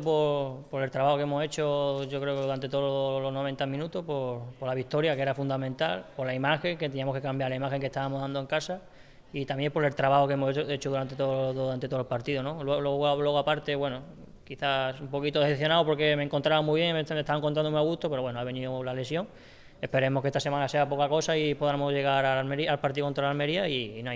por, el trabajo que hemos hecho, yo creo que durante todos los 90 minutos, por, la victoria que era fundamental, por la imagen, que teníamos que cambiar la imagen que estábamos dando en casa y también por el trabajo que hemos hecho, durante todo durante todos los partidos. Luego, luego, aparte, bueno, quizás un poquito decepcionado porque me encontraba muy bien, me estaban contando muy a gusto, pero bueno, ha venido la lesión. Esperemos que esta semana sea poca cosa y podamos llegar al, al partido contra la Almería y, no